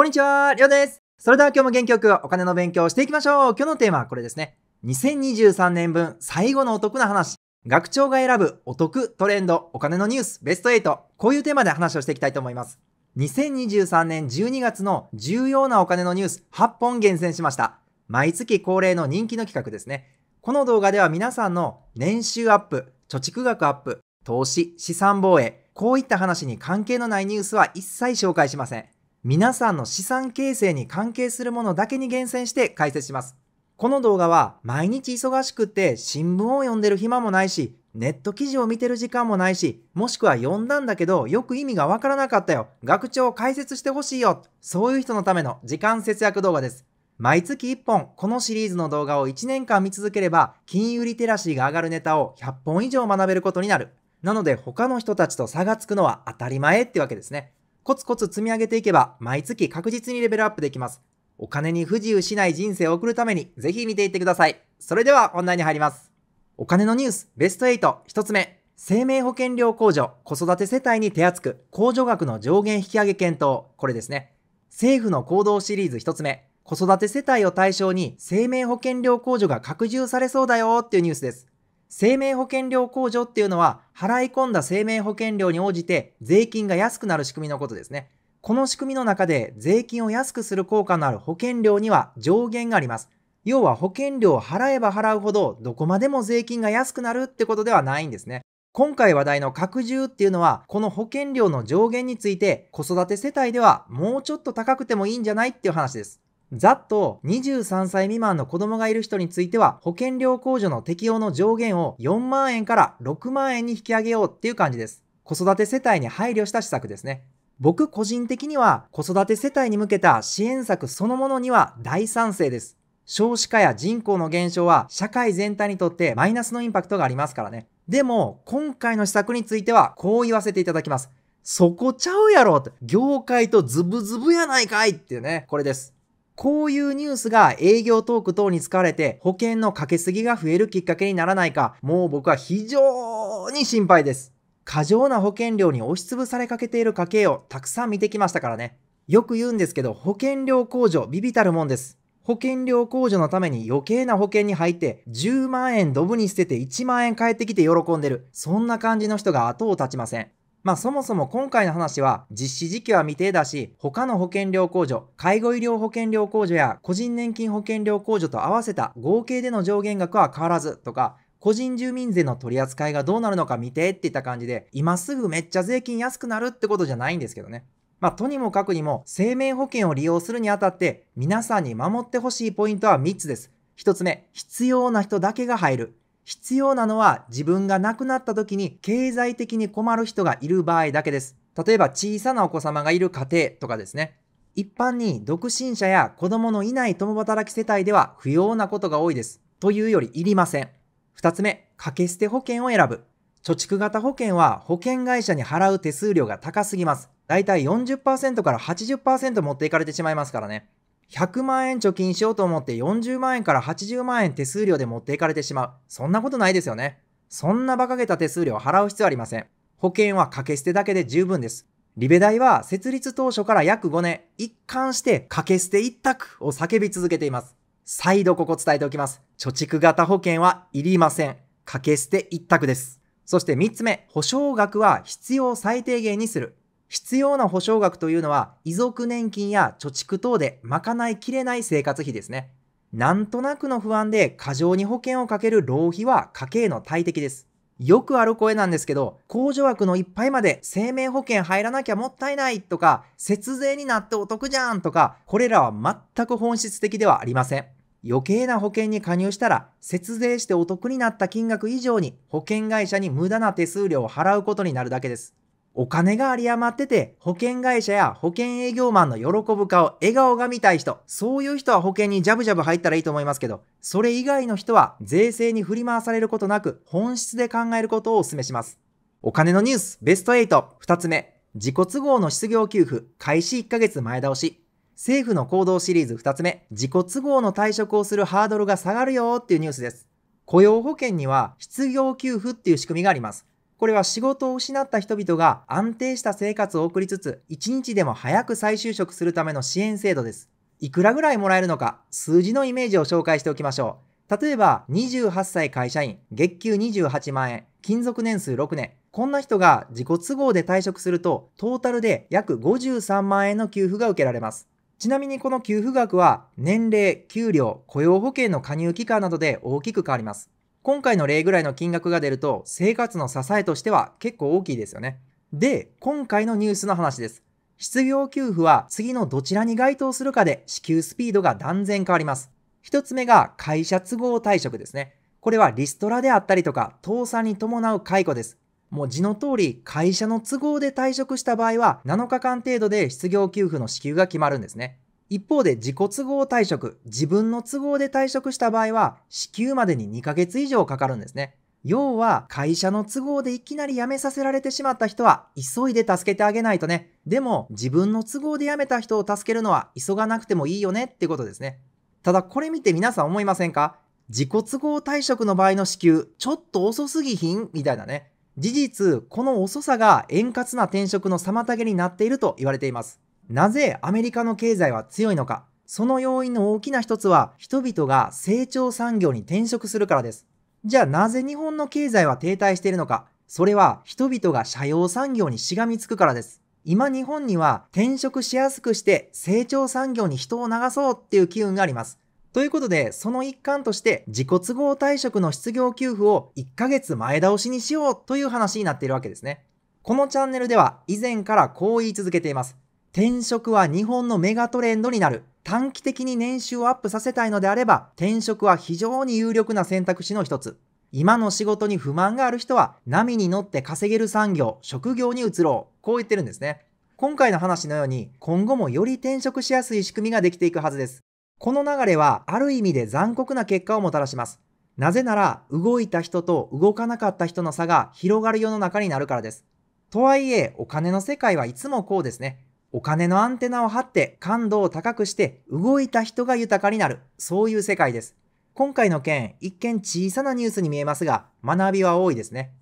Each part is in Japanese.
こんにちは、りょうです。それでは今日も元気よくお金の勉強をしていきましょう。今日のテーマはこれですね。2023年分最後のお得な話。学長が選ぶお得、トレンド、お金のニュース、ベスト8。こういうテーマで話をしていきたいと思います。2023年12月の重要なお金のニュース8本厳選しました。毎月恒例の人気の企画ですね。この動画では皆さんの年収アップ、貯蓄額アップ、投資、資産防衛、こういった話に関係のないニュースは一切紹介しません。皆さんの資産形成に関係するものだけに厳選して解説します。この動画は毎日忙しくって新聞を読んでる暇もないし、ネット記事を見てる時間もないし、もしくは読んだんだけどよく意味がわからなかったよ。学長を解説してほしいよ。そういう人のための時間節約動画です。毎月1本、このシリーズの動画を1年間見続ければ、金融リテラシーが上がるネタを100本以上学べることになる。なので他の人たちと差がつくのは当たり前ってわけですね。コツコツ積み上げていけば、毎月確実にレベルアップできます。お金に不自由しない人生を送るために、ぜひ見ていってください。それでは本題に入ります。お金のニュース、ベスト8、一つ目。生命保険料控除、子育て世帯に手厚く、控除額の上限引き上げ検討。これですね。政府の行動シリーズ一つ目。子育て世帯を対象に生命保険料控除が拡充されそうだよっていうニュースです。生命保険料控除っていうのは、払い込んだ生命保険料に応じて税金が安くなる仕組みのことですね。この仕組みの中で税金を安くする効果のある保険料には上限があります。要は保険料を払えば払うほどどこまでも税金が安くなるってことではないんですね。今回話題の拡充っていうのはこの保険料の上限について子育て世帯ではもうちょっと高くてもいいんじゃないっていう話です。ざっと23歳未満の子供がいる人については保険料控除の適用の上限を4万円から6万円に引き上げようっていう感じです。子育て世帯に配慮した施策ですね。僕個人的には子育て世帯に向けた支援策そのものには大賛成です。少子化や人口の減少は社会全体にとってマイナスのインパクトがありますからね。でも、今回の施策についてはこう言わせていただきます。そこちゃうやろって業界とズブズブやないかいっていうね、これです。こういうニュースが営業トーク等に使われて保険のかけすぎが増えるきっかけにならないか、もう僕は非常に心配です。過剰な保険料に押しつぶされかけている家計をたくさん見てきましたからね。よく言うんですけど、保険料控除、ビビたるもんです。保険料控除のために余計な保険に入って10万円ドブに捨てて1万円返ってきて喜んでる。そんな感じの人が後を絶ちません。まあそもそも今回の話は実施時期は未定だし、他の保険料控除、介護医療保険料控除や個人年金保険料控除と合わせた合計での上限額は変わらずとか、個人住民税の取り扱いがどうなるのか未定っていった感じで、今すぐめっちゃ税金安くなるってことじゃないんですけどね。まあ、とにもかくにも、生命保険を利用するにあたって、皆さんに守ってほしいポイントは3つです。1つ目、必要な人だけが入る。必要なのは自分が亡くなった時に経済的に困る人がいる場合だけです。例えば小さなお子様がいる家庭とかですね。一般に独身者や子供のいない共働き世帯では不要なことが多いです。というよりいりません。二つ目、掛け捨て保険を選ぶ。貯蓄型保険は保険会社に払う手数料が高すぎます。だいたい40%から80%持っていかれてしまいますからね。100万円貯金しようと思って40万円から80万円手数料で持っていかれてしまう。そんなことないですよね。そんな馬鹿げた手数料を払う必要ありません。保険は掛け捨てだけで十分です。リベ大は設立当初から約5年、一貫して掛け捨て一択を叫び続けています。再度ここ伝えておきます。貯蓄型保険はいりません。掛け捨て一択です。そして3つ目、保証額は必要最低限にする。必要な保証額というのは、遺族年金や貯蓄等で賄いきれない生活費ですね。なんとなくの不安で過剰に保険をかける浪費は家計の大敵です。よくある声なんですけど、控除枠のいっぱいまで生命保険入らなきゃもったいないとか、節税になってお得じゃんとか、これらは全く本質的ではありません。余計な保険に加入したら、節税してお得になった金額以上に保険会社に無駄な手数料を払うことになるだけです。お金が有り余ってて、保険会社や保険営業マンの喜ぶ顔、笑顔が見たい人、そういう人は保険にジャブジャブ入ったらいいと思いますけど、それ以外の人は税制に振り回されることなく、本質で考えることをお勧めします。お金のニュース、ベスト8、2つ目、自己都合の失業給付、開始1ヶ月前倒し。政府の行動シリーズ2つ目、自己都合の退職をするハードルが下がるよっていうニュースです。雇用保険には失業給付っていう仕組みがあります。これは仕事を失った人々が安定した生活を送りつつ、一日でも早く再就職するための支援制度です。いくらぐらいもらえるのか、数字のイメージを紹介しておきましょう。例えば、28歳会社員、月給28万円、勤続年数6年。こんな人が自己都合で退職すると、トータルで約53万円の給付が受けられます。ちなみにこの給付額は年齢、給料、雇用保険の加入期間などで大きく変わります。今回の例ぐらいの金額が出ると生活の支えとしては結構大きいですよね。で、今回のニュースの話です。失業給付は次のどちらに該当するかで支給スピードが断然変わります。一つ目が会社都合退職ですね。これはリストラであったりとか倒産に伴う解雇です。もう字の通り会社の都合で退職した場合は7日間程度で失業給付の支給が決まるんですね。一方で自己都合退職、自分の都合で退職した場合は、支給までに2ヶ月以上かかるんですね。要は、会社の都合でいきなり辞めさせられてしまった人は、急いで助けてあげないとね。でも、自分の都合で辞めた人を助けるのは、急がなくてもいいよねってことですね。ただ、これ見て皆さん思いませんか自己都合退職の場合の支給、ちょっと遅すぎひんみたいなね。事実、この遅さが円滑な転職の妨げになっていると言われています。なぜアメリカの経済は強いのか、その要因の大きな一つは、人々が成長産業に転職するからです。じゃあなぜ日本の経済は停滞しているのか、それは人々が社用産業にしがみつくからです。今日本には転職しやすくして成長産業に人を流そうっていう機運があります。ということで、その一環として自己都合退職の失業給付を1ヶ月前倒しにしようという話になっているわけですね。このチャンネルでは以前からこう言い続けています。転職は日本のメガトレンドになる。短期的に年収をアップさせたいのであれば、転職は非常に有力な選択肢の一つ。今の仕事に不満がある人は、波に乗って稼げる産業、職業に移ろう。こう言ってるんですね。今回の話のように、今後もより転職しやすい仕組みができていくはずです。この流れは、ある意味で残酷な結果をもたらします。なぜなら、動いた人と動かなかった人の差が広がる世の中になるからです。とはいえ、お金の世界はいつもこうですね。お金のアンテナを張って感度を高くして動いた人が豊かになる。そういう世界です。今回の件、一見小さなニュースに見えますが、学びは多いですね。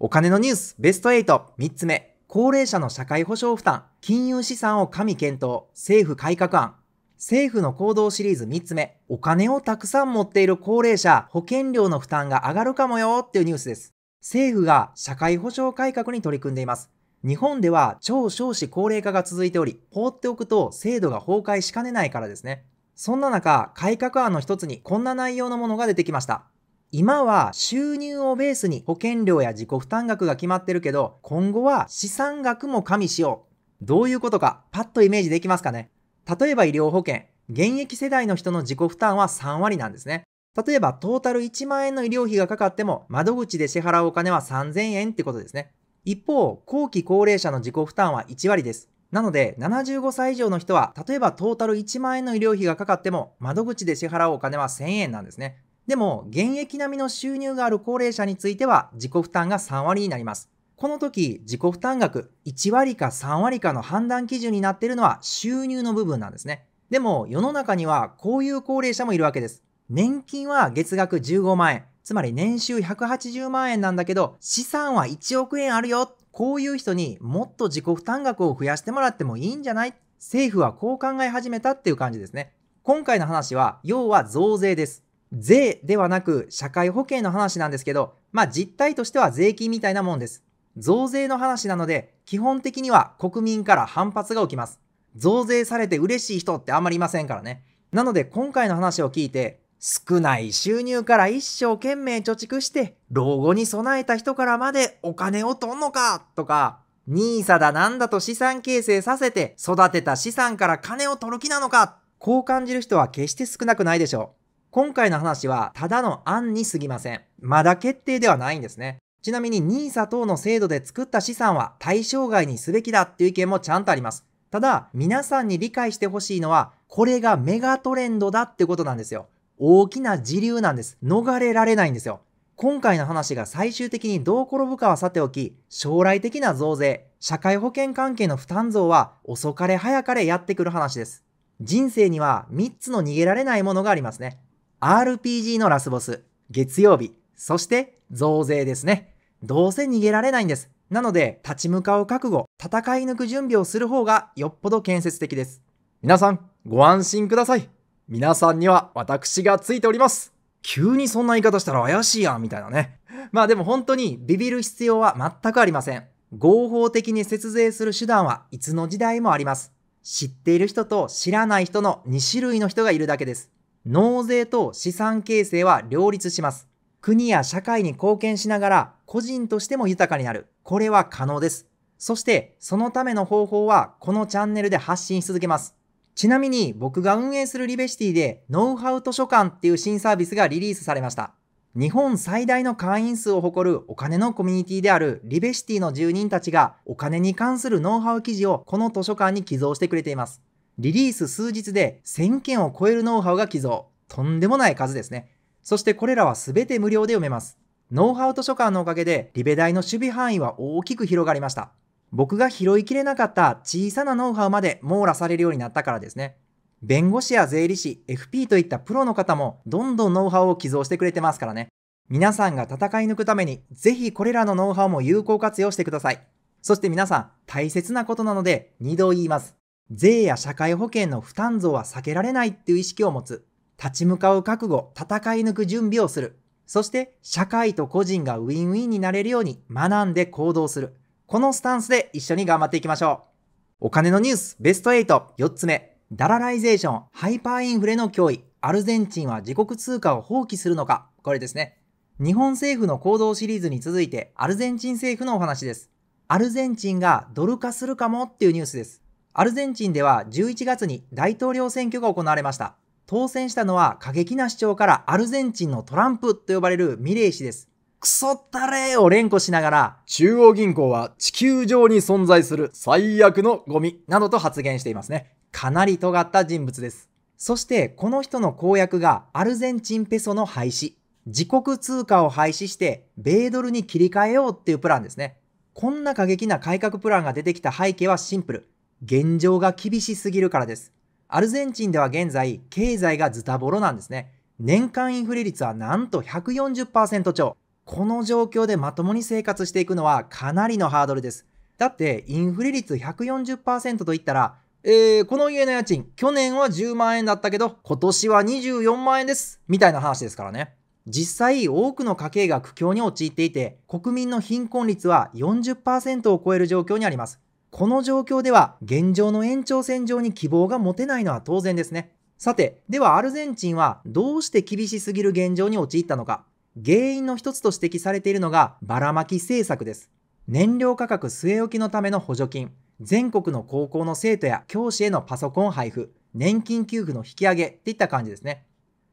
お金のニュース、ベスト8、3つ目。高齢者の社会保障負担、金融資産を神検討、政府改革案。政府の行動シリーズ3つ目、お金をたくさん持っている高齢者、保険料の負担が上がるかもよっていうニュースです。政府が社会保障改革に取り組んでいます。日本では超少子高齢化が続いており、放っておくと制度が崩壊しかねないからですね。そんな中、改革案の一つにこんな内容のものが出てきました。今は収入をベースに保険料や自己負担額が決まってるけど、今後は資産額も加味しよう。どういうことか、パッとイメージできますかね例えば医療保険。現役世代の人の自己負担は3割なんですね。例えばトータル1万円の医療費がかかっても、窓口で支払うお金は3000円ってことですね。一方、後期高齢者の自己負担は1割です。なので、75歳以上の人は、例えばトータル1万円の医療費がかかっても、窓口で支払うお金は1000円なんですね。でも、現役並みの収入がある高齢者については、自己負担が3割になります。この時、自己負担額1割か3割かの判断基準になっているのは収入の部分なんですね。でも、世の中にはこういう高齢者もいるわけです。年金は月額15万円。つまり年収180万円なんだけど、資産は1億円あるよ。こういう人にもっと自己負担額を増やしてもらってもいいんじゃない政府はこう考え始めたっていう感じですね。今回の話は、要は増税です。税ではなく社会保険の話なんですけど、まあ実態としては税金みたいなもんです。増税の話なので、基本的には国民から反発が起きます。増税されて嬉しい人ってあんまりいませんからね。なので今回の話を聞いて、少ない収入から一生懸命貯蓄して老後に備えた人からまでお金を取んのかとか、nisa だなんだと資産形成させて育てた資産から金を取る気なのかこう感じる人は決して少なくないでしょう。今回の話はただの案に過ぎません。まだ決定ではないんですね。ちなみに NISA 等の制度で作った資産は対象外にすべきだっていう意見もちゃんとあります。ただ、皆さんに理解してほしいのは、これがメガトレンドだってことなんですよ。大きな時流なんです。逃れられないんですよ。今回の話が最終的にどう転ぶかはさておき、将来的な増税、社会保険関係の負担増は遅かれ早かれやってくる話です。人生には3つの逃げられないものがありますね。RPG のラスボス、月曜日、そして増税ですね。どうせ逃げられないんです。なので、立ち向かう覚悟、戦い抜く準備をする方がよっぽど建設的です。皆さん、ご安心ください。皆さんには私がついております。急にそんな言い方したら怪しいやん、みたいなね。まあでも本当にビビる必要は全くありません。合法的に節税する手段はいつの時代もあります。知っている人と知らない人の2種類の人がいるだけです。納税と資産形成は両立します。国や社会に貢献しながら個人としても豊かになる。これは可能です。そしてそのための方法はこのチャンネルで発信し続けます。ちなみに僕が運営するリベシティでノウハウ図書館っていう新サービスがリリースされました。日本最大の会員数を誇るお金のコミュニティであるリベシティの住人たちがお金に関するノウハウ記事をこの図書館に寄贈してくれています。リリース数日で1000件を超えるノウハウが寄贈。とんでもない数ですね。そしてこれらは全て無料で読めます。ノウハウ図書館のおかげでリベ大の守備範囲は大きく広がりました。僕が拾いきれなかった小さなノウハウまで網羅されるようになったからですね。弁護士や税理士、FP といったプロの方もどんどんノウハウを寄贈してくれてますからね。皆さんが戦い抜くために、ぜひこれらのノウハウも有効活用してください。そして皆さん、大切なことなので2度言います。税や社会保険の負担増は避けられないっていう意識を持つ。立ち向かう覚悟、戦い抜く準備をする。そして、社会と個人がウィンウィンになれるように学んで行動する。このスタンスで一緒に頑張っていきましょう。お金のニュースベスト8、4つ目。ダラライゼーション、ハイパーインフレの脅威、アルゼンチンは自国通貨を放棄するのか。これですね。日本政府の行動シリーズに続いて、アルゼンチン政府のお話です。アルゼンチンがドル化するかもっていうニュースです。アルゼンチンでは11月に大統領選挙が行われました。当選したのは過激な主張からアルゼンチンのトランプと呼ばれるミレイ氏です。クソったれを連呼しながら、中央銀行は地球上に存在する最悪のゴミなどと発言していますね。かなり尖った人物です。そしてこの人の公約がアルゼンチンペソの廃止。自国通貨を廃止して米ドルに切り替えようっていうプランですね。こんな過激な改革プランが出てきた背景はシンプル。現状が厳しすぎるからです。アルゼンチンでは現在、経済がズタボロなんですね。年間インフレ率はなんと140%超。この状況でまともに生活していくのはかなりのハードルです。だってインフレ率140%といったら、えー、この家の家賃、去年は10万円だったけど、今年は24万円です。みたいな話ですからね。実際、多くの家計が苦境に陥っていて、国民の貧困率は40%を超える状況にあります。この状況では、現状の延長線上に希望が持てないのは当然ですね。さて、ではアルゼンチンはどうして厳しすぎる現状に陥ったのか。原因の一つと指摘されているのがばらまき政策です。燃料価格据え置きのための補助金、全国の高校の生徒や教師へのパソコン配布、年金給付の引き上げっていった感じですね。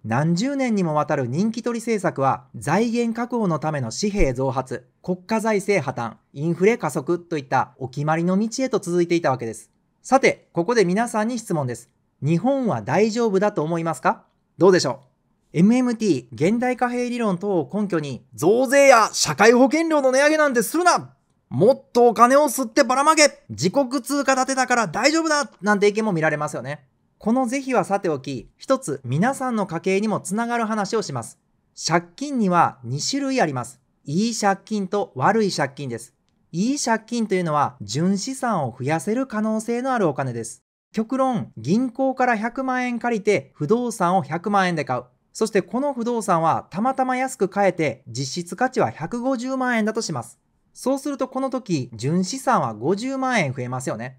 何十年にもわたる人気取り政策は財源確保のための紙幣増発、国家財政破綻、インフレ加速といったお決まりの道へと続いていたわけです。さて、ここで皆さんに質問です。日本は大丈夫だと思いますかどうでしょう MMT 現代貨幣理論等を根拠に増税や社会保険料の値上げなんてするなもっとお金を吸ってばらまけ自国通貨建てだから大丈夫だなんて意見も見られますよね。この是非はさておき、一つ皆さんの家計にもつながる話をします。借金には2種類あります。いい借金と悪い借金です。いい借金というのは純資産を増やせる可能性のあるお金です。極論、銀行から100万円借りて不動産を100万円で買う。そしてこの不動産はたまたま安く買えて実質価値は150万円だとします。そうするとこの時、純資産は50万円増えますよね。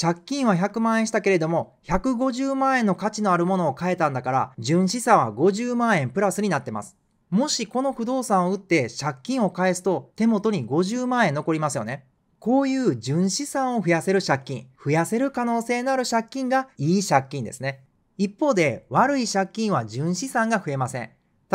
借金は100万円したけれども、150万円の価値のあるものを買えたんだから、純資産は50万円プラスになってます。もしこの不動産を売って借金を返すと手元に50万円残りますよね。こういう純資産を増やせる借金、増やせる可能性のある借金がいい借金ですね。一方で悪い借金は純資産が増えません。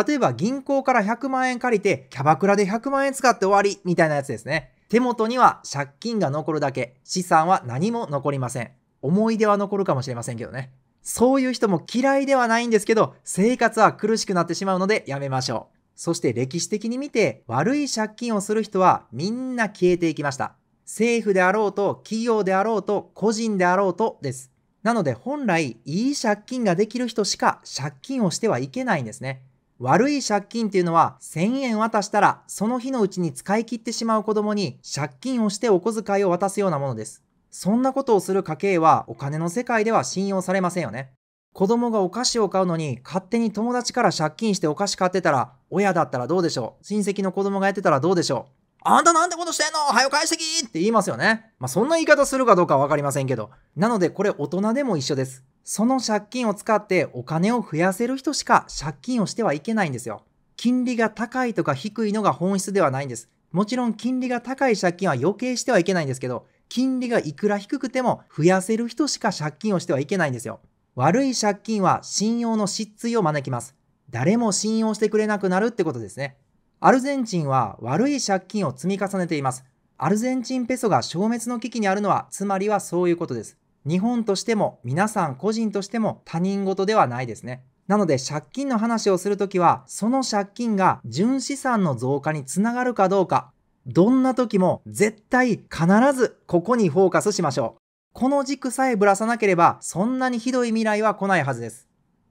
例えば銀行から100万円借りてキャバクラで100万円使って終わりみたいなやつですね。手元には借金が残るだけ、資産は何も残りません。思い出は残るかもしれませんけどね。そういう人も嫌いではないんですけど、生活は苦しくなってしまうのでやめましょう。そして歴史的に見て悪い借金をする人はみんな消えていきました。政府であろうと企業であろうと個人であろうとです。なので本来いい借金ができる人しか借金をしてはいけないんですね。悪い借金っていうのは1000円渡したらその日のうちに使い切ってしまう子供に借金をしてお小遣いを渡すようなものです。そんなことをする家計はお金の世界では信用されませんよね。子供がお菓子を買うのに勝手に友達から借金してお菓子買ってたら親だったらどうでしょう親戚の子供がやってたらどうでしょうあんたなんてことしてんのはよ解析って言いますよね。まあ、そんな言い方するかどうかわかりませんけど。なのでこれ大人でも一緒です。その借金を使ってお金を増やせる人しか借金をしてはいけないんですよ。金利が高いとか低いのが本質ではないんです。もちろん金利が高い借金は余計してはいけないんですけど、金利がいくら低くても増やせる人しか借金をしてはいけないんですよ。悪い借金は信用の失墜を招きます。誰も信用してくれなくなるってことですね。アルゼンチンは悪い借金を積み重ねています。アルゼンチンペソが消滅の危機にあるのは、つまりはそういうことです。日本としても、皆さん個人としても他人事ではないですね。なので借金の話をするときは、その借金が純資産の増加につながるかどうか、どんな時も絶対必ずここにフォーカスしましょう。この軸さえぶらさなければ、そんなにひどい未来は来ないはずです。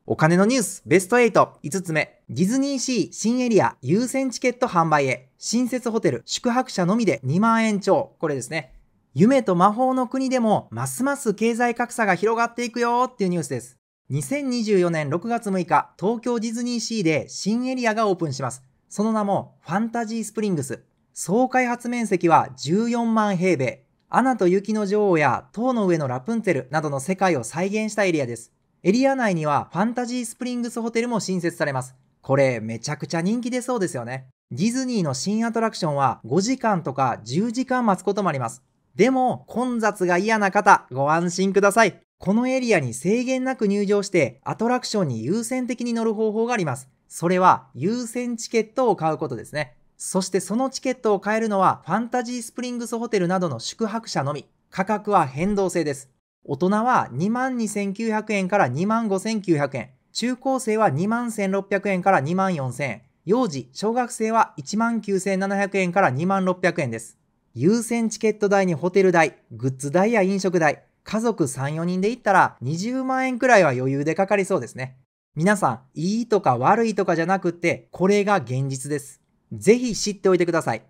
お金のニュースベスト8、5つ目。ディズニーシー新エリア優先チケット販売へ。新設ホテル宿泊者のみで2万円超。これですね。夢と魔法の国でもますます経済格差が広がっていくよっていうニュースです。2024年6月6日、東京ディズニーシーで新エリアがオープンします。その名もファンタジースプリングス。総開発面積は14万平米。アナと雪の女王や塔の上のラプンツェルなどの世界を再現したエリアです。エリア内にはファンタジースプリングスホテルも新設されます。これめちゃくちゃ人気出そうですよね。ディズニーの新アトラクションは5時間とか10時間待つこともあります。でも混雑が嫌な方、ご安心ください。このエリアに制限なく入場してアトラクションに優先的に乗る方法があります。それは優先チケットを買うことですね。そしてそのチケットを買えるのはファンタジースプリングスホテルなどの宿泊者のみ。価格は変動制です。大人は22,900円から25,900円。中高生は21,600円から24,000円。幼児、小学生は19,700円から26,000円です。優先チケット代にホテル代、グッズ代や飲食代、家族3、4人で行ったら20万円くらいは余裕でかかりそうですね。皆さん、いいとか悪いとかじゃなくって、これが現実です。ぜひ知っておいてください。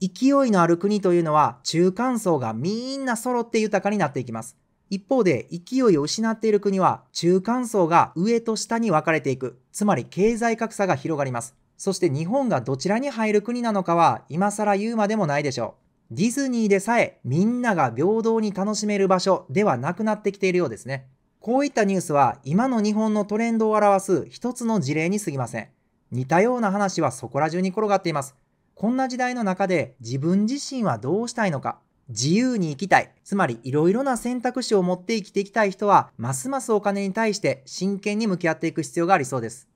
勢いのある国というのは中間層がみんな揃って豊かになっていきます。一方で勢いを失っている国は中間層が上と下に分かれていく、つまり経済格差が広がります。そして日本がどちらに入る国なのかは今更言うまでもないでしょう。ディズニーでさえみんなが平等に楽しめる場所ではなくなってきているようですね。こういったニュースは今の日本のトレンドを表す一つの事例に過ぎません。似たような話はそこら中に転がっています。こんな時代の中で自分自身はどうしたいのか、自由に生きたい、つまりいろいろな選択肢を持って生きていきたい人は、ますますお金に対して真剣に向き合っていく必要がありそうです。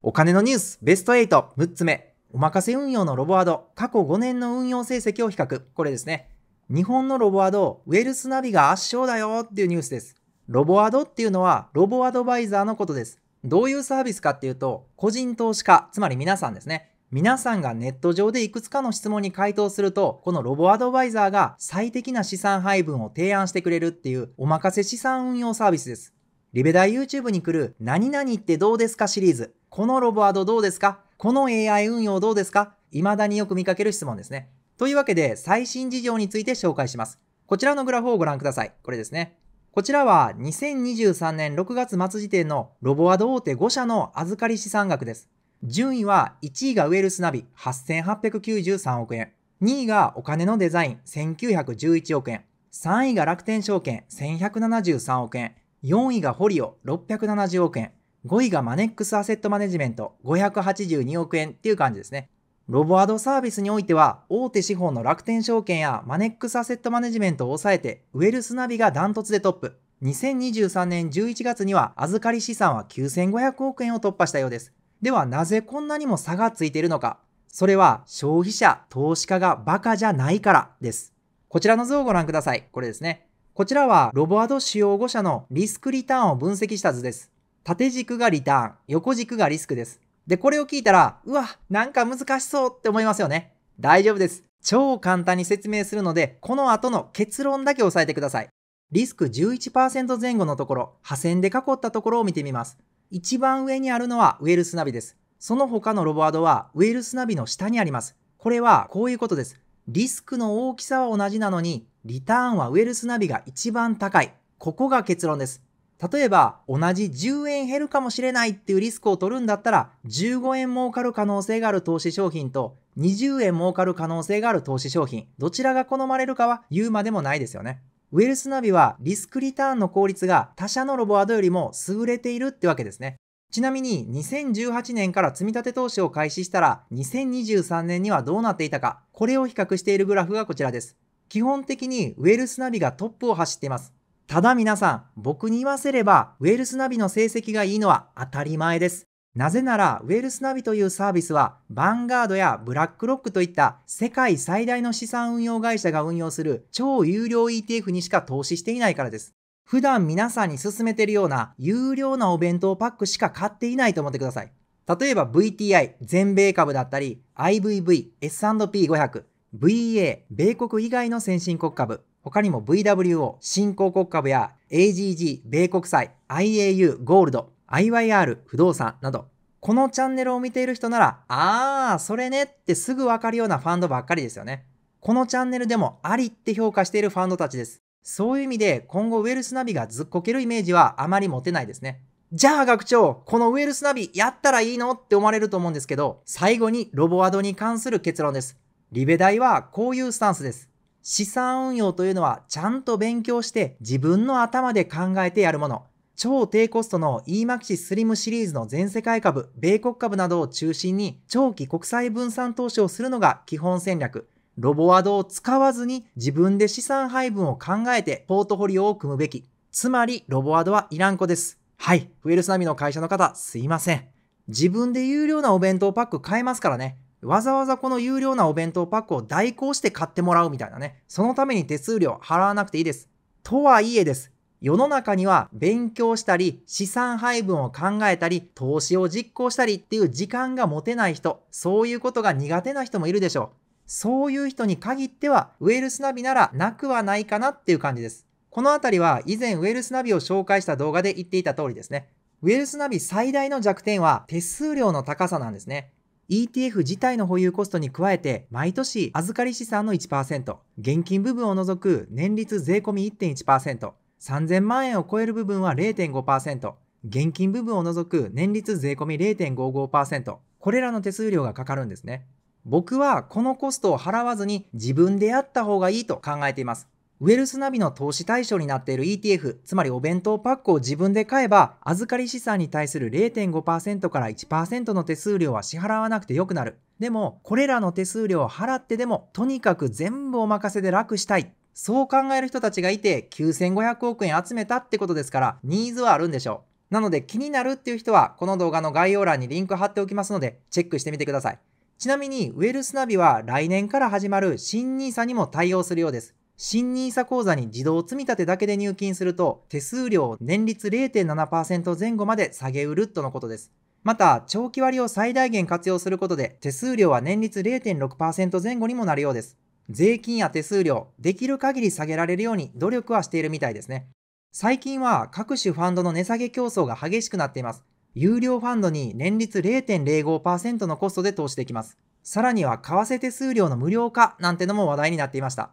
お金のニュースベスト8、6つ目。お任せ運用のロボアド、過去5年の運用成績を比較。これですね。日本のロボアド、ウェルスナビが圧勝だよっていうニュースです。ロボアドっていうのは、ロボアドバイザーのことです。どういうサービスかっていうと、個人投資家、つまり皆さんですね。皆さんがネット上でいくつかの質問に回答すると、このロボアドバイザーが最適な資産配分を提案してくれるっていうお任せ資産運用サービスです。リベダー YouTube に来る何々ってどうですかシリーズ。このロボアドどうですかこの AI 運用どうですか未だによく見かける質問ですね。というわけで最新事情について紹介します。こちらのグラフをご覧ください。これですね。こちらは2023年6月末時点のロボアド大手5社の預かり資産額です。順位は1位がウェルスナビ8893億円、2位がお金のデザイン1911億円、3位が楽天証券1173億円、4位がホリオ670億円、5位がマネックスアセットマネジメント582億円っていう感じですね。ロボアドサービスにおいては、大手資本の楽天証券やマネックスアセットマネジメントを抑えて、ウェルスナビがダントツでトップ。2023年11月には預かり資産は9500億円を突破したようです。ではなぜこんなにも差がついているのか。それは消費者、投資家がバカじゃないからです。こちらの図をご覧ください。これですね。こちらはロボアド使用5社のリスクリターンを分析した図です。縦軸がリターン、横軸がリスクです。で、これを聞いたら、うわ、なんか難しそうって思いますよね。大丈夫です。超簡単に説明するので、この後の結論だけ押さえてください。リスク11%前後のところ、破線で囲ったところを見てみます。一番上にあるのはウェルスナビです。その他のロボアドはウェルスナビの下にあります。これはこういうことです。リスクの大きさは同じなのに、リターンはウェルスナビが一番高い。ここが結論です。例えば、同じ10円減るかもしれないっていうリスクを取るんだったら、15円儲かる可能性がある投資商品と、20円儲かる可能性がある投資商品、どちらが好まれるかは言うまでもないですよね。ウェルスナビはリスクリターンの効率が他社のロボアドよりも優れているってわけですね。ちなみに2018年から積立投資を開始したら2023年にはどうなっていたか、これを比較しているグラフがこちらです。基本的にウェルスナビがトップを走っています。ただ皆さん、僕に言わせれば、ウェルスナビの成績がいいのは当たり前です。なぜなら、ウェルスナビというサービスは、ヴァンガードやブラックロックといった世界最大の資産運用会社が運用する超有料 ETF にしか投資していないからです。普段皆さんに勧めているような有料なお弁当パックしか買っていないと思ってください。例えば VTI、全米株だったり、IVV、S&P500、VA、米国以外の先進国株、他にも VWO、新興国株や AGG、米国債、IAU、ゴールド、IYR、不動産など、このチャンネルを見ている人なら、あー、それねってすぐわかるようなファンドばっかりですよね。このチャンネルでもありって評価しているファンドたちです。そういう意味で今後ウェルスナビがずっこけるイメージはあまり持てないですね。じゃあ学長、このウェルスナビやったらいいのって思われると思うんですけど、最後にロボワードに関する結論です。リベ大はこういうスタンスです。資産運用というのはちゃんと勉強して自分の頭で考えてやるもの。超低コストの EMAXI スリムシリーズの全世界株、米国株などを中心に長期国債分散投資をするのが基本戦略。ロボワードを使わずに自分で資産配分を考えてポートフォリオを組むべき。つまりロボワードはいらんこです。はい。ウェルスナビの会社の方、すいません。自分で有料なお弁当パック買えますからね。わざわざこの有料なお弁当パックを代行して買ってもらうみたいなね。そのために手数料払わなくていいです。とはいえです。世の中には勉強したり、資産配分を考えたり、投資を実行したりっていう時間が持てない人、そういうことが苦手な人もいるでしょう。そういう人に限っては、ウェルスナビならなくはないかなっていう感じです。このあたりは以前ウェルスナビを紹介した動画で言っていた通りですね。ウェルスナビ最大の弱点は手数料の高さなんですね。ETF 自体の保有コストに加えて、毎年預かり資産の1%、現金部分を除く年率税込み1.1%、3000万円を超える部分は0.5%、現金部分を除く年率税込み0.55%、これらの手数料がかかるんですね。僕はこのコストを払わずに自分でやった方がいいと考えています。ウェルスナビの投資対象になっている ETF、つまりお弁当パックを自分で買えば、預かり資産に対する0.5%から1%の手数料は支払わなくてよくなる。でも、これらの手数料を払ってでも、とにかく全部お任せで楽したいそう考える人たちがいて9500億円集めたってことですから、ニーズはあるんでしょう。なので気になるっていう人は、この動画の概要欄にリンク貼っておきますので、チェックしてみてください。ちなみに、ウェルスナビは来年から始まる新 nisa にも対応するようです。新 nisa 口座に自動積立だけで入金すると、手数料を年率0.7%前後まで下げうるとのことです。また、長期割を最大限活用することで、手数料は年率0.6%前後にもなるようです。税金や手数料、できる限り下げられるように努力はしているみたいですね。最近は各種ファンドの値下げ競争が激しくなっています。有料ファンドに年率0.05%のコストで投資できます。さらには為替手数料の無料化なんてのも話題になっていました。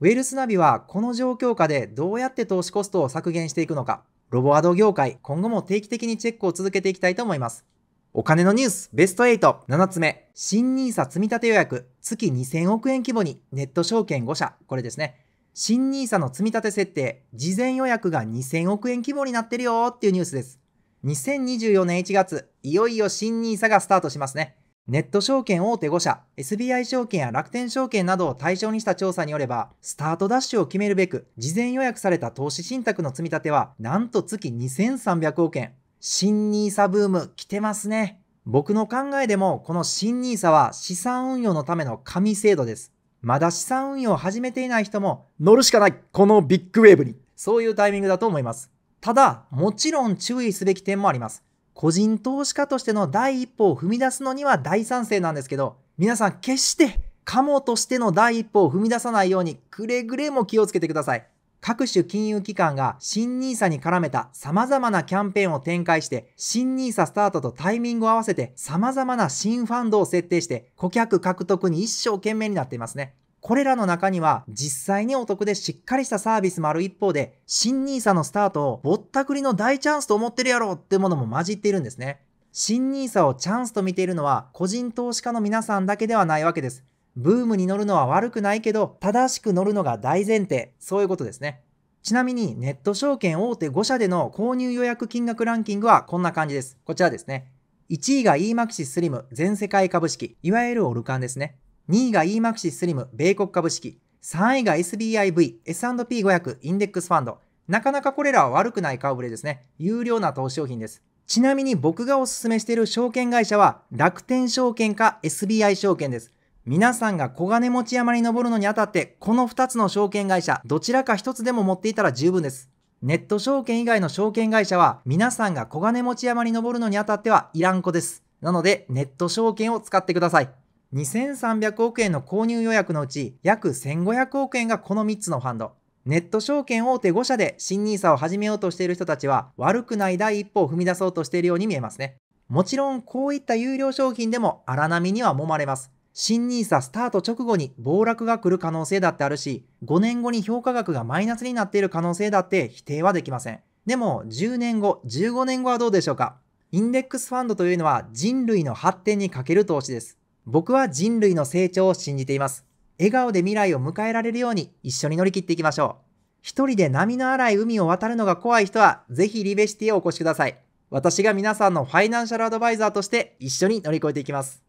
ウェルスナビはこの状況下でどうやって投資コストを削減していくのか、ロボアド業界今後も定期的にチェックを続けていきたいと思います。お金のニュースベスト8、7つ目、新 NISA 積立予約、月2000億円規模にネット証券5社、これですね。新 NISA の積立設定、事前予約が2000億円規模になってるよっていうニュースです。2024年1月、いよいよ新 NISA がスタートしますね。ネット証券大手5社、SBI 証券や楽天証券などを対象にした調査によれば、スタートダッシュを決めるべく、事前予約された投資信託の積み立ては、なんと月2300億円、新 nisa ブーム来てますね。僕の考えでもこの新 nisa は資産運用のための紙制度です。まだ資産運用を始めていない人も乗るしかないこのビッグウェーブにそういうタイミングだと思います。ただ、もちろん注意すべき点もあります。個人投資家としての第一歩を踏み出すのには大賛成なんですけど、皆さん決してカモとしての第一歩を踏み出さないようにくれぐれも気をつけてください。各種金融機関が新 nisa に絡めた様々なキャンペーンを展開して、新 nisa スタートとタイミングを合わせて様々な新ファンドを設定して顧客獲得に一生懸命になっていますね。これらの中には実際にお得でしっかりしたサービスもある一方で、新 nisa のスタートをぼったくりの大チャンスと思ってるやろってものも混じっているんですね。新 nisa をチャンスと見ているのは個人投資家の皆さんだけではないわけです。ブームに乗るのは悪くないけど、正しく乗るのが大前提。そういうことですね。ちなみに、ネット証券大手5社での購入予約金額ランキングはこんな感じです。こちらですね。1位が EMAXI SLIM 全世界株式、いわゆるオルカンですね。2位が EMAXI SLIM 米国株式。3位が SBIV、S&P500 インデックスファンド。なかなかこれらは悪くない顔ぶれですね。有料な投資商品です。ちなみに僕がおすすめしている証券会社は楽天証券か SBI 証券です。皆さんが小金持山に登るのにあたって、この2つの証券会社、どちらか1つでも持っていたら十分です。ネット証券以外の証券会社は、皆さんが小金持山に登るのにあたってはいらんこです。なので、ネット証券を使ってください。2300億円の購入予約のうち、約1500億円がこの3つのファンド。ネット証券大手5社で新 nisa を始めようとしている人たちは、悪くない第一歩を踏み出そうとしているように見えますね。もちろん、こういった有料商品でも荒波には揉まれます。新 nisa スタート直後に暴落が来る可能性だってあるし、5年後に評価額がマイナスになっている可能性だって否定はできません。でも、10年後、15年後はどうでしょうかインデックスファンドというのは人類の発展にかける投資です。僕は人類の成長を信じています。笑顔で未来を迎えられるように一緒に乗り切っていきましょう。一人で波の荒い海を渡るのが怖い人は、ぜひリベシティへお越しください。私が皆さんのファイナンシャルアドバイザーとして一緒に乗り越えていきます。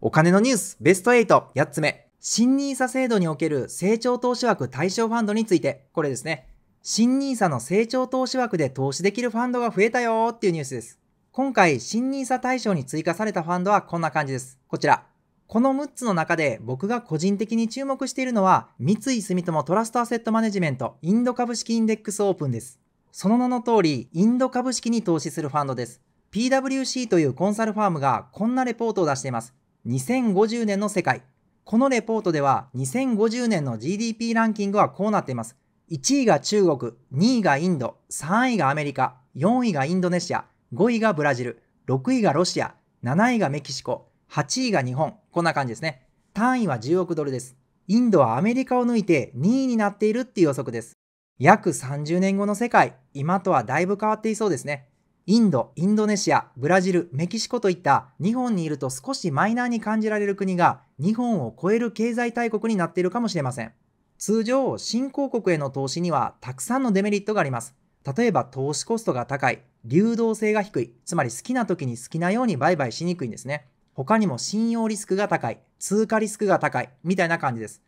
お金のニュースベスト8、8つ目。新 nisa 制度における成長投資枠対象ファンドについて、これですね。新 nisa の成長投資枠で投資できるファンドが増えたよーっていうニュースです。今回、新 nisa 対象に追加されたファンドはこんな感じです。こちら。この6つの中で僕が個人的に注目しているのは、三井住友トラストアセットマネジメントインド株式インデックスオープンです。その名の通り、インド株式に投資するファンドです。PWC というコンサルファームがこんなレポートを出しています。2050年の世界。このレポートでは2050年の GDP ランキングはこうなっています。1位が中国、2位がインド、3位がアメリカ、4位がインドネシア、5位がブラジル、6位がロシア、7位がメキシコ、8位が日本。こんな感じですね。単位は10億ドルです。インドはアメリカを抜いて2位になっているっていう予測です。約30年後の世界、今とはだいぶ変わっていそうですね。インド、インドネシア、ブラジル、メキシコといった日本にいると少しマイナーに感じられる国が日本を超える経済大国になっているかもしれません。通常、新興国への投資にはたくさんのデメリットがあります。例えば投資コストが高い、流動性が低い、つまり好きな時に好きなように売買しにくいんですね。他にも信用リスクが高い、通貨リスクが高い、みたいな感じです。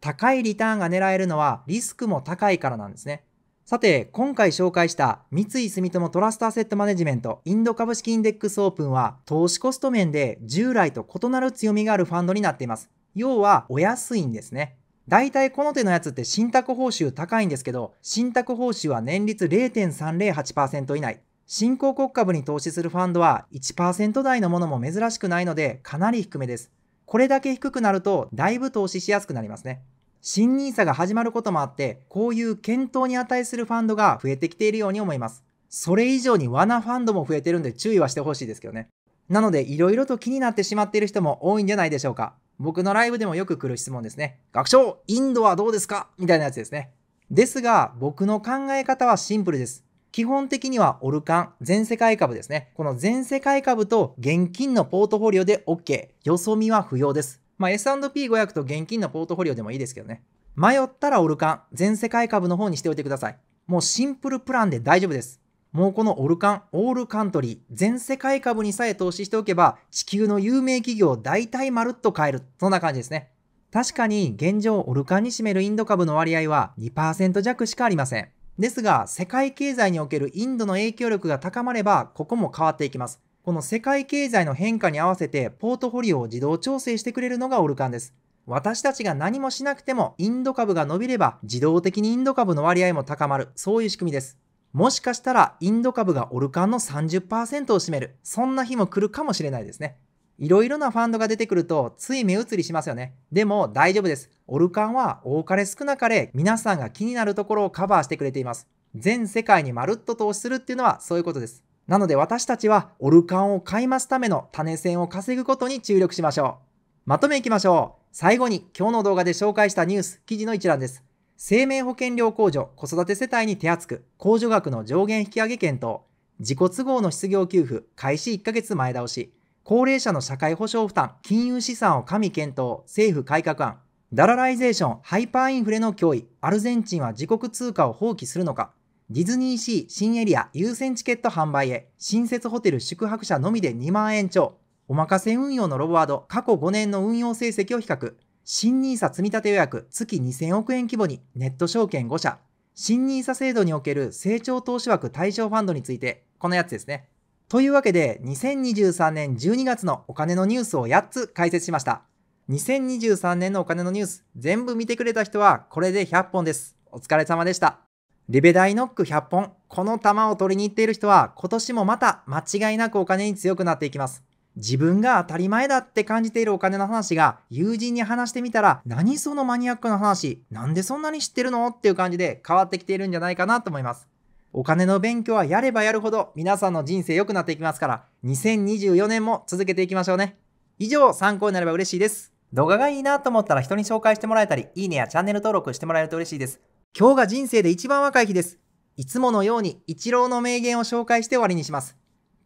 高いリターンが狙えるのはリスクも高いからなんですね。さて、今回紹介した三井住友トラストアセットマネジメントインド株式インデックスオープンは投資コスト面で従来と異なる強みがあるファンドになっています。要はお安いんですね。大体この手のやつって信託報酬高いんですけど、信託報酬は年率0.308%以内。新興国株に投資するファンドは1%台のものも珍しくないのでかなり低めです。これだけ低くなるとだいぶ投資しやすくなりますね。新 nisa が始まることもあって、こういう検討に値するファンドが増えてきているように思います。それ以上に罠ファンドも増えてるんで注意はしてほしいですけどね。なので、色々と気になってしまっている人も多いんじゃないでしょうか。僕のライブでもよく来る質問ですね。学長、インドはどうですかみたいなやつですね。ですが、僕の考え方はシンプルです。基本的にはオルカン、全世界株ですね。この全世界株と現金のポートフォリオで OK。よそ見は不要です。まあ、S&P500 と現金のポートフォリオでもいいですけどね。迷ったらオルカン、全世界株の方にしておいてください。もうシンプルプランで大丈夫です。もうこのオルカン、オールカントリー、全世界株にさえ投資しておけば、地球の有名企業を大体まるっと買える。そんな感じですね。確かに現状オルカンに占めるインド株の割合は2%弱しかありません。ですが、世界経済におけるインドの影響力が高まれば、ここも変わっていきます。この世界経済の変化に合わせてポートフォリオを自動調整してくれるのがオルカンです。私たちが何もしなくてもインド株が伸びれば自動的にインド株の割合も高まる。そういう仕組みです。もしかしたらインド株がオルカンの30%を占める。そんな日も来るかもしれないですね。いろいろなファンドが出てくるとつい目移りしますよね。でも大丈夫です。オルカンは多かれ少なかれ皆さんが気になるところをカバーしてくれています。全世界にまるっと投資するっていうのはそういうことです。なので私たちはオルカンを買い増すための種銭を稼ぐことに注力しましょう。まとめいきましょう。最後に今日の動画で紹介したニュース、記事の一覧です。生命保険料控除、子育て世帯に手厚く、控除額の上限引き上げ検討、自己都合の失業給付、開始1ヶ月前倒し、高齢者の社会保障負担、金融資産を加味検討、政府改革案、ダラライゼーション、ハイパーインフレの脅威、アルゼンチンは自国通貨を放棄するのか、ディズニーシー新エリア優先チケット販売へ、新設ホテル宿泊者のみで2万円超。おまかせ運用のロボワード過去5年の運用成績を比較。新 NISA 積立予約月2000億円規模にネット証券5社。新 NISA 制度における成長投資枠対象ファンドについて、このやつですね。というわけで、2023年12月のお金のニュースを8つ解説しました。2023年のお金のニュース、全部見てくれた人はこれで100本です。お疲れ様でした。リベダイノック100本、この球を取りに行っている人は今年もまた間違いなくお金に強くなっていきます。自分が当たり前だって感じているお金の話が友人に話してみたら何そのマニアックな話なんでそんなに知ってるのっていう感じで変わってきているんじゃないかなと思います。お金の勉強はやればやるほど皆さんの人生良くなっていきますから2024年も続けていきましょうね。以上参考になれば嬉しいです。動画がいいなと思ったら人に紹介してもらえたりいいねやチャンネル登録してもらえると嬉しいです。今日が人生で一番若い日です。いつものように一郎の名言を紹介して終わりにします。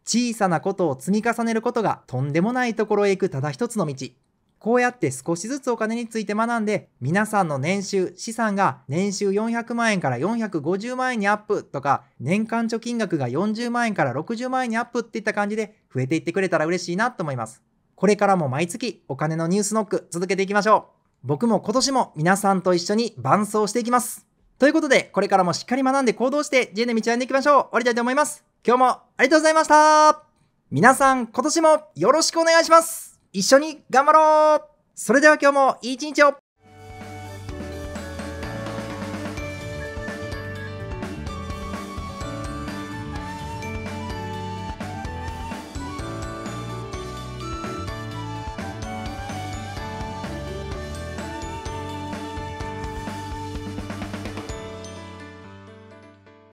小さなことを積み重ねることがとんでもないところへ行くただ一つの道。こうやって少しずつお金について学んで、皆さんの年収、資産が年収400万円から450万円にアップとか、年間貯金額が40万円から60万円にアップっていった感じで増えていってくれたら嬉しいなと思います。これからも毎月お金のニュースノック続けていきましょう。僕も今年も皆さんと一緒に伴走していきます。ということで、これからもしっかり学んで行動して、自由な道を歩んでいきましょう。終わりたいと思います。今日もありがとうございました皆さん、今年もよろしくお願いします一緒に頑張ろうそれでは今日もいい一日を